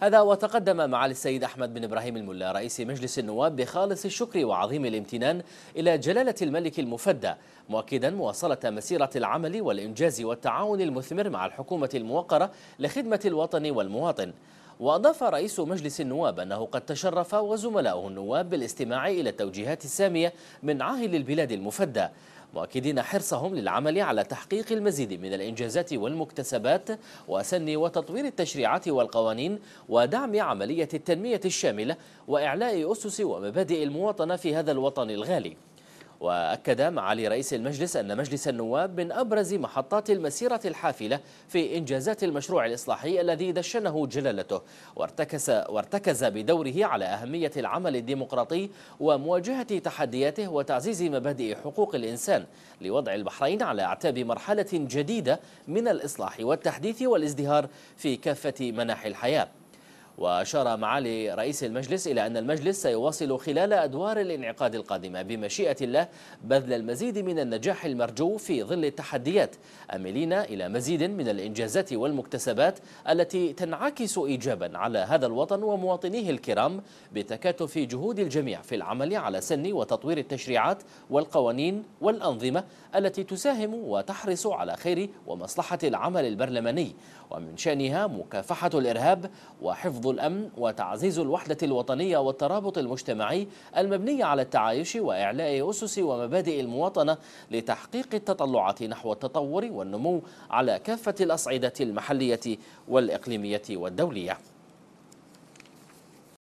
هذا وتقدم معالي السيد أحمد بن إبراهيم الملا رئيس مجلس النواب بخالص الشكر وعظيم الامتنان إلى جلالة الملك المفدى مؤكدا مواصلة مسيرة العمل والإنجاز والتعاون المثمر مع الحكومة الموقرة لخدمة الوطن والمواطن وأضاف رئيس مجلس النواب أنه قد تشرف وزملائه النواب بالاستماع إلى التوجيهات السامية من عاهل البلاد المفدى مؤكدين حرصهم للعمل على تحقيق المزيد من الإنجازات والمكتسبات وسن وتطوير التشريعات والقوانين ودعم عملية التنمية الشاملة وإعلاء أسس ومبادئ المواطنة في هذا الوطن الغالي وأكد معالي رئيس المجلس أن مجلس النواب من أبرز محطات المسيرة الحافلة في إنجازات المشروع الإصلاحي الذي دشنه جلالته وارتكز, وارتكز بدوره على أهمية العمل الديمقراطي ومواجهة تحدياته وتعزيز مبادئ حقوق الإنسان لوضع البحرين على أعتاب مرحلة جديدة من الإصلاح والتحديث والازدهار في كافة مناحي الحياة وأشار معالي رئيس المجلس إلى أن المجلس سيواصل خلال أدوار الانعقاد القادمة بمشيئة الله بذل المزيد من النجاح المرجو في ظل التحديات أملين إلى مزيد من الإنجازات والمكتسبات التي تنعكس إيجابا على هذا الوطن ومواطنيه الكرام بتكاتف جهود الجميع في العمل على سن وتطوير التشريعات والقوانين والأنظمة التي تساهم وتحرص على خير ومصلحة العمل البرلماني ومن شأنها مكافحة الإرهاب وحفظ حفظ الأمن وتعزيز الوحدة الوطنية والترابط المجتمعي المبني على التعايش وإعلاء أسس ومبادئ المواطنة لتحقيق التطلعات نحو التطور والنمو على كافة الأصعدة المحلية والإقليمية والدولية